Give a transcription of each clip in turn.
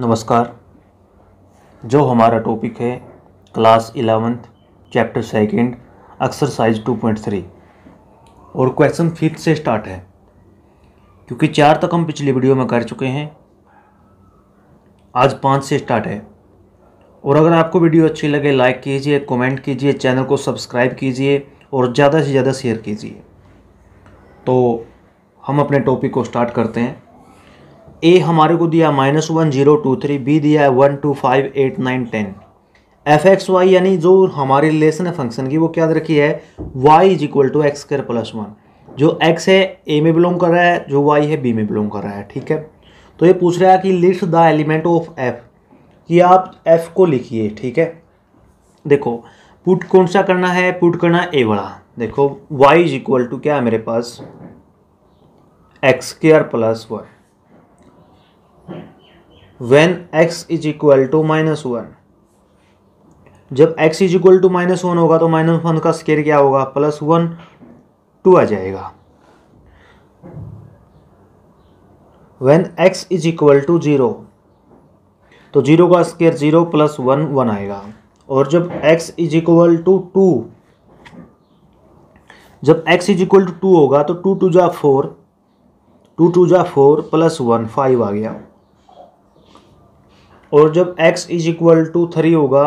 नमस्कार जो हमारा टॉपिक है class eleventh chapter second exercise two point three और क्वेश्चन फिफ्थ से स्टार्ट है क्योंकि चार तक हम पिछली वीडियो में कर चुके हैं आज पाँच से स्टार्ट है और अगर आपको वीडियो अच्छी लगे लाइक कीजिए कमेंट कीजिए चैनल को सब्सक्राइब कीजिए और ज़्यादा से ज़्यादा शेयर कीजिए तो हम अपने टॉपिक को स्टार्ट करते हैं ए हमारे को दिया minus one zero two three B दिया है one two five eight nine ten f x y यानी जो हमारी रिलेशन है फंक्शन की वो याद रखी है y is equal to x square plus one जो एक्स है ए में बिलोंग कर रहा है जो वाई है बी में बिलोंग कर रहा है ठीक है तो ये पूछ रहा है कि list the element of f कि आप एफ को लिखिए ठीक है देखो पुट कौन सा करना है पुट करना ए वाला देखो वाई इज इक्वल टू क्या है मेरे पास x square plus one when x is equal to minus one जब x is equal to minus one होगा तो माइनस वन का स्केयर क्या होगा प्लस वन टू आ जाएगा when x is equal to zero तो जीरो का square zero plus one one आएगा और जब x is equal to two जब x is equal to two होगा तो टू टू जा फोर टू टू जा फोर प्लस वन फाइव आ गया और जब x is equal to three होगा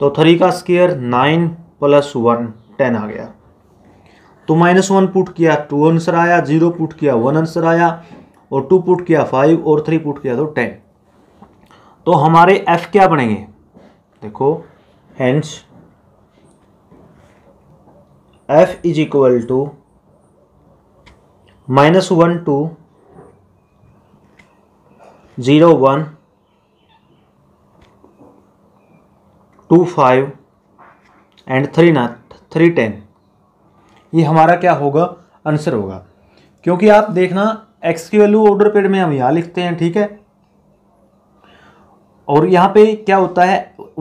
तो थ्री का square nine plus one ten आ गया तो माइनस वन पुट किया टू आंसर आया जीरो पुट किया वन आंसर आया और टू पुट किया फाइव और थ्री पुट किया तो टेन तो हमारे एफ क्या बनेंगे देखो hence f is equal to minus one two zero one two five and three ना थ्री टेन ये हमारा क्या होगा आंसर होगा क्योंकि आप देखना एक्स की वैल्यू ऑर्डर पेड में हम यहाँ लिखते हैं ठीक है और यहाँ पे क्या होता है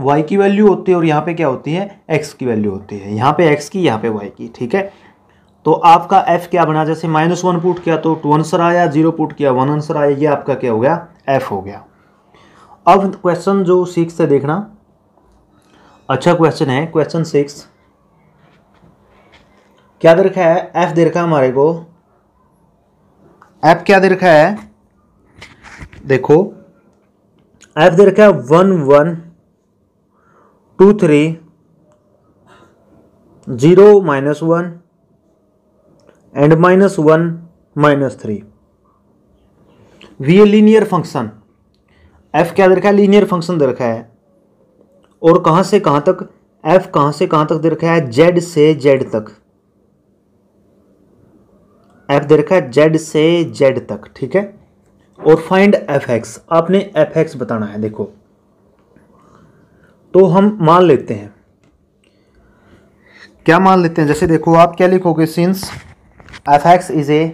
y की वैल्यू होती है और यहाँ पे क्या होती है x की वैल्यू होती है यहाँ पे x की यहाँ पे y की ठीक है तो आपका f क्या बना जैसे माइनस वन पुट किया तो टू आंसर आया जीरो पुट किया वन आंसर आया ये आपका क्या हो गया f हो गया अब क्वेश्चन जो सिक्स से देखना अच्छा क्वेश्चन है क्वेश्चन सिक्स क्या दे रखा है एफ दे रखा है हमारे को एफ क्या दे रखा है देखो एफ दे रखा है one one two three zero minus one and minus one minus three be a linear function f क्या दे रखा है लीनियर फंक्शन दे रखा है और कहाँ से कहाँ तक एफ कहाँ से कहाँ तक दे रखा है जेड से जेड तक एफ दे रखा है जेड से जेड तक ठीक है और फाइंड एफ एक्स आपने एफ एक्स बताना है देखो तो हम मान लेते हैं क्या मान लेते हैं जैसे देखो आप क्या लिखोगे since f x is a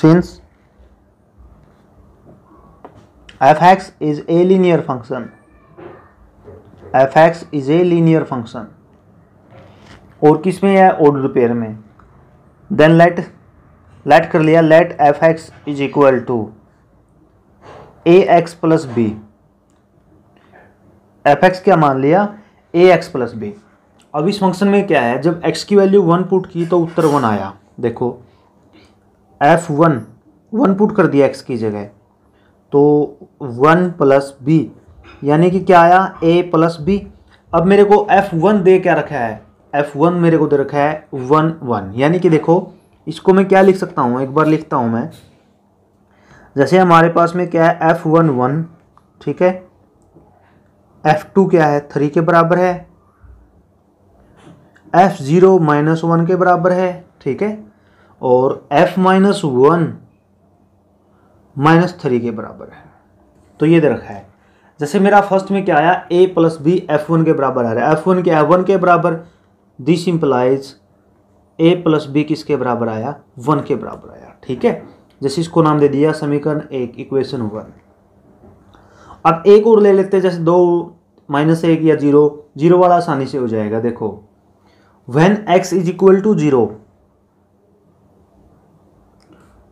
since f x is a linear function f x is a linear function और किस में है ऑर्डर पेयर में देन लेट लेट कर लिया let f x is equal to a x plus b f x क्या मान लिया ए एक्स प्लस बी अब इस फंक्शन में क्या है जब एक्स की वैल्यू वन पुट की तो उत्तर वन आया देखो एफ वन वन पुट कर दिया एक्स की जगह तो वन प्लस बी यानी कि क्या आया ए प्लस बी अब मेरे को एफ वन दे क्या रखा है एफ वन मेरे को दे रखा है वन वन यानी कि देखो इसको मैं क्या लिख सकता हूँ एक बार लिखता हूँ मैं जैसे हमारे पास में क्या है एफ वन वन ठीक है एफ टू क्या है थ्री के बराबर है एफ ज़ीरो माइनस वन के बराबर है ठीक है और f minus one minus three के बराबर है तो ये दे रखा है जैसे मेरा फर्स्ट में क्या आया a plus b f one के बराबर आ रहा है एफ वन के एफ वन के बराबर this implies a plus b किसके बराबर आया वन के बराबर आया ठीक है जैसे इसको नाम दे दिया समीकरण एक इक्वेशन वन अब एक और ले लेते हैं जैसे दो माइनस एक या जीरो जीरो वाला आसानी से हो जाएगा देखो when x is equal to zero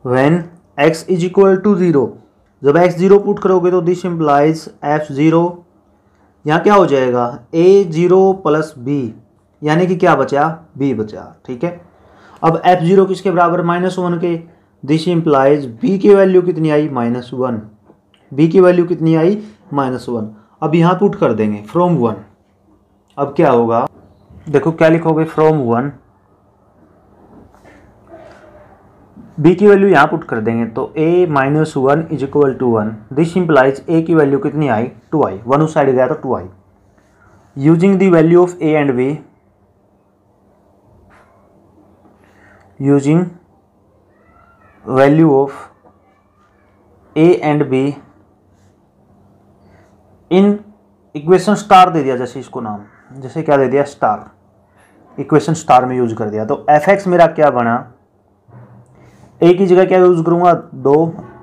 when x is equal to zero जब एक्स ज़ीरो पुट करोगे तो दिस इम्प्लाइज एफ ज़ीरो यहाँ क्या हो जाएगा ए ज़ीरो प्लस बी यानी कि क्या बचा बी बचा ठीक है अब एफ ज़ीरो किसके बराबर माइनस वन के दिस इम्प्लाइज बी की वैल्यू कितनी आई माइनस वन बी की वैल्यू कितनी आई माइनस वन अब यहाँ पुट कर देंगे फ्रॉम वन अब क्या होगा देखो क्या लिखोगे फ्रॉम वन बी की वैल्यू यहाँ पुट कर देंगे तो A minus one is equal to one this implies A की वैल्यू कितनी आई टू आई वन उस साइड गया तो two I using the value of A and B using value of A and B in equation star दे दिया जैसे इसको नाम जैसे क्या दे दिया स्टार इक्वेशन स्टार में यूज कर दिया तो एफ एक्स मेरा क्या बना ए की जगह क्या यूज़ करूँगा दो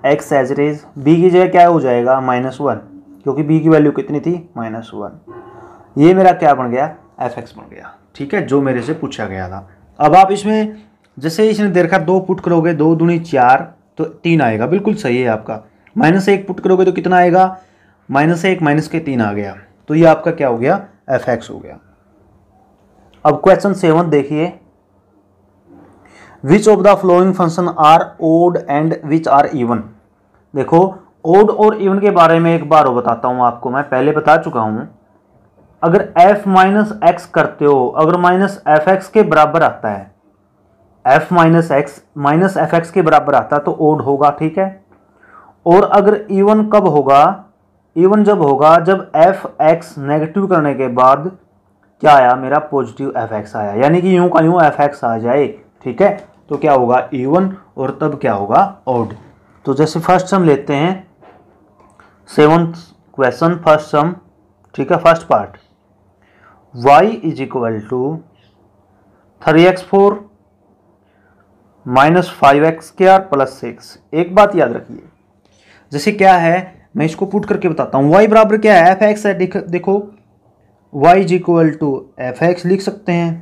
X as it is B की जगह क्या हो जाएगा माइनस वन क्योंकि बी की वैल्यू कितनी थी माइनस वन ये मेरा क्या बन गया एफ एक्स बन गया ठीक है जो मेरे से पूछा गया था अब आप इसमें जैसे इसने देखा दो पुट करोगे दो दूनी चार तो तीन आएगा बिल्कुल सही है आपका माइनस एक पुट करोगे तो कितना आएगा माइनस एक माइनस के तीन आ गया तो ये आपका क्या हो गया एफ एक्स हो गया अब क्वेश्चन सेवन देखिए which of the following function are odd and which are even देखो ओड और इवन के बारे में एक बार और बताता हूँ आपको मैं पहले बता चुका हूँ अगर f माइनस एक्स करते हो अगर माइनस एफ एक्स के बराबर आता है f minus X minus F X के बराबर आता है तो ओड होगा ठीक है और अगर इवन कब होगा इवन जब होगा जब एफ एक्स नेगेटिव करने के बाद क्या आया मेरा पॉजिटिव एफ एक्स आया यानी कि यूं का यूं एफ एक्स आ जाए ठीक है तो क्या होगा इवन और तब क्या होगा ऑड तो जैसे फर्स्ट सम लेते हैं सेवन क्वेश्चन फर्स्ट सम ठीक है first part y is equal to three X four minus five X के आर प्लस सिक्स एक बात याद रखिए जैसे क्या है मैं इसको पुट करके बताता हूँ y बराबर क्या है एफ एक्स है देखो y is equal to F X लिख सकते हैं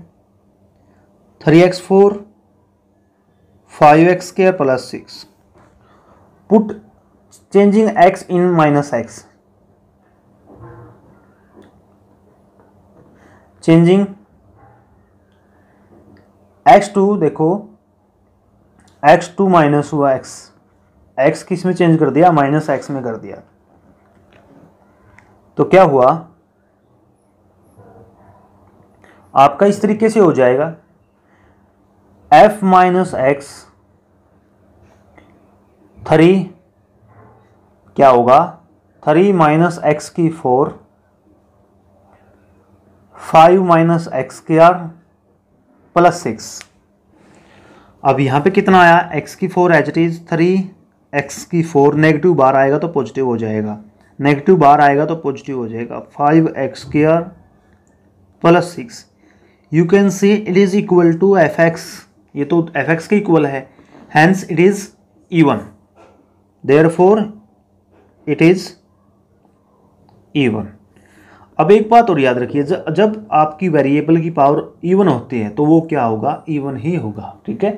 three X four five X square plus six put changing X in minus X changing X to देखो एक्स टू माइनस हुआ एक्स एक्स किस में चेंज कर दिया माइनस एक्स में कर दिया तो क्या हुआ आपका इस तरीके से हो जाएगा एफ माइनस एक्स थ्री क्या होगा थ्री माइनस एक्स की फोर फाइव माइनस एक्स के आर प्लस सिक्स अब यहां पे कितना आया एक्स की four H is three X की फोर नेगेटिव बार आएगा तो पॉजिटिव हो जाएगा नेगेटिव बार आएगा तो पॉजिटिव हो जाएगा फाइव एक्स के R plus six you can see it is equal to F X ये तो एफ एक्स के इक्वल है hence it is even therefore it is even अब एक बात और याद रखिए जब आपकी वेरिएबल की पावर इवन e होती है तो वो क्या होगा इवन e ही होगा ठीक है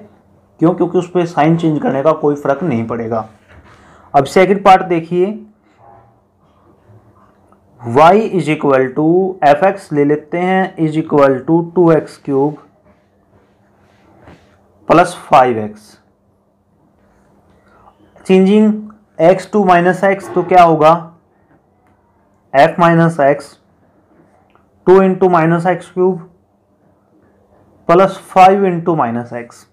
क्यों क्योंकि उस पर साइन चेंज करने का कोई फ़र्क नहीं पड़ेगा अब सेकंड पार्ट देखिए y is equal to F X ले लेते हैं is equal to two X cube plus five X changing X to minus X तो क्या होगा F minus X two into minus X cube plus five into minus X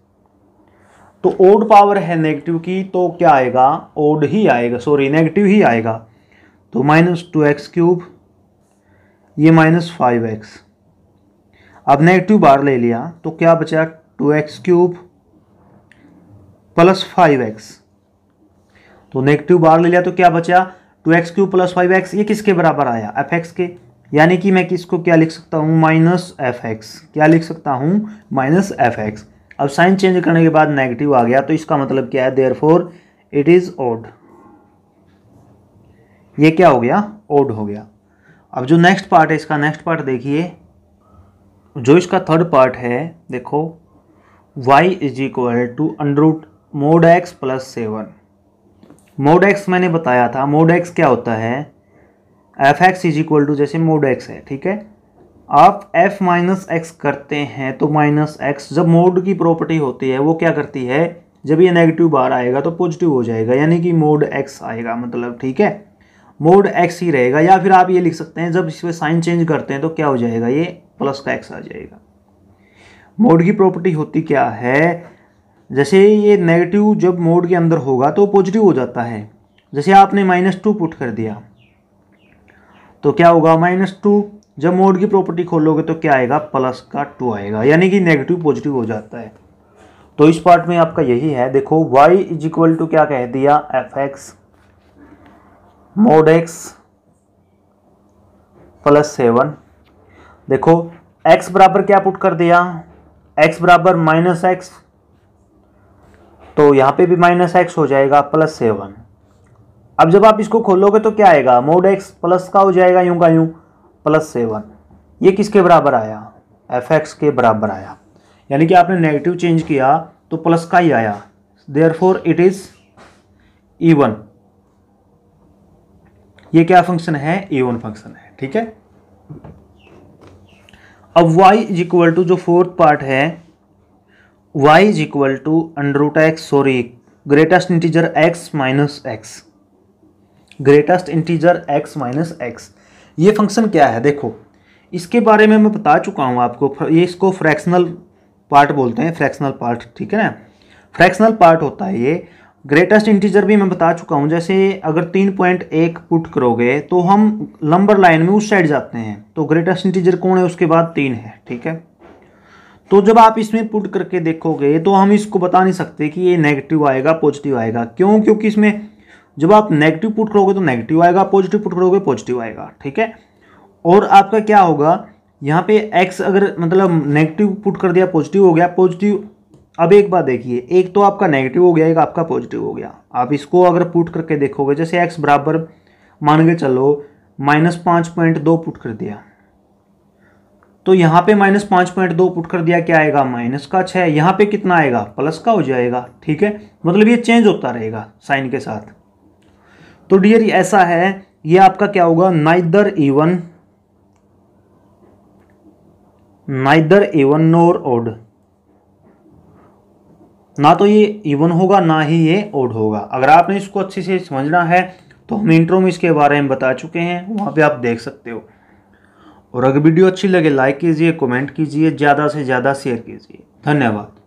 तो odd power है negative की तो क्या आएगा ओड ही आएगा सॉरी नेगेटिव ही आएगा तो माइनस टू एक्स क्यूब ये माइनस फाइव एक्स अब नेगेटिव बार ले लिया तो क्या बचा two X cube plus five X तो नेगेटिव बार ले लिया तो क्या बचा two X cube plus five X ये किसके बराबर आया एफ एक्स के यानी कि मैं किसको क्या लिख सकता हूँ माइनस एफ एक्स क्या लिख सकता हूँ माइनस एफ एक्स अब साइन चेंज करने के बाद नेगेटिव आ गया तो इसका मतलब क्या है therefore it is odd ये क्या हो गया ओड हो गया अब जो नेक्स्ट पार्ट है इसका नेक्स्ट पार्ट देखिए जो इसका थर्ड पार्ट है देखो y is equal to under root mod X plus seven mod X मैंने बताया था मोड एक्स क्या होता है F x is equal to जैसे मोड एक्स है ठीक है आप एफ माइनस एक्स करते हैं तो माइनस एक्स जब मोड की प्रॉपर्टी होती है वो क्या करती है जब ये नेगेटिव बार आएगा तो पॉजिटिव हो जाएगा यानी कि मोड एक्स आएगा मतलब ठीक है मोड एक्स ही रहेगा या फिर आप ये लिख सकते हैं जब इसमें साइन चेंज करते हैं तो क्या हो जाएगा ये प्लस का एक्स आ जाएगा मोड की प्रॉपर्टी होती क्या है जैसे ये नेगेटिव जब मोड के अंदर होगा तो पॉजिटिव हो जाता है जैसे आपने माइनस टू पुट कर दिया तो क्या होगा माइनस टू जब मोड की प्रॉपर्टी खोलोगे तो क्या आएगा प्लस का टू आएगा यानी कि नेगेटिव पॉजिटिव हो जाता है तो इस पार्ट में आपका यही है देखो y इज इक्वल टू क्या कह दिया F X mod X plus seven देखो x बराबर क्या पुट कर दिया x बराबर माइनस एक्स तो यहाँ पे भी माइनस एक्स हो जाएगा प्लस सेवन अब जब आप इसको खोलोगे तो क्या आएगा मोड एक्स प्लस का हो जाएगा यूं का यूं प्लस सेवन ये किसके बराबर आया एफ एक्स के बराबर आया यानी कि आपने नेगेटिव चेंज किया तो प्लस का ही आया therefore it is even ये क्या फंक्शन है इवन फंक्शन है ठीक है अब y इज इक्वल टू जो फोर्थ पार्ट है y is equal to under root X sorry greatest integer x minus X greatest integer x minus X ये फंक्शन क्या है देखो इसके बारे में मैं बता चुका हूँ आपको ये इसको फ्रैक्शनल पार्ट बोलते हैं फ्रैक्शनल पार्ट ठीक है ना फ्रैक्शनल पार्ट होता है ये ग्रेटेस्ट इंटीजर भी मैं बता चुका हूँ जैसे अगर तीन पॉइंट एक पुट करोगे तो हम लंबर लाइन में उस साइड जाते हैं तो ग्रेटेस्ट इंटीजर कौन है उसके बाद तीन है ठीक है तो जब आप इसमें पुट करके देखोगे तो हम इसको बता नहीं सकते कि ये नेगेटिव आएगा पॉजिटिव आएगा क्यों क्योंकि इसमें जब आप नेगेटिव पुट करोगे तो नेगेटिव आएगा पॉजिटिव पुट करोगे पॉजिटिव आएगा ठीक है और आपका क्या होगा यहाँ पे एक्स अगर मतलब नेगेटिव पुट कर दिया पॉजिटिव हो गया पॉजिटिव अब एक बात देखिए एक तो आपका नेगेटिव हो गया एक आपका पॉजिटिव हो गया आप इसको अगर पुट करके देखोगे जैसे एक्स बराबर मान के चलो माइनस पाँच पॉइंट दो पुट कर दिया तो यहाँ पे माइनस पाँच पॉइंट दो पुट कर दिया क्या आएगा माइनस का छः यहाँ पे कितना आएगा प्लस का हो जाएगा ठीक है मतलब ये चेंज होता रहेगा साइन के साथ तो डियर ऐसा है ये आपका क्या होगा neither even neither even nor odd ना तो ये इवन होगा ना ही ये ओड होगा अगर आपने इसको अच्छे से समझना है तो हम इंट्रो में इसके बारे में बता चुके हैं वहाँ पे आप देख सकते हो और अगर वीडियो अच्छी लगे लाइक कीजिए कमेंट कीजिए ज़्यादा से ज़्यादा शेयर कीजिए धन्यवाद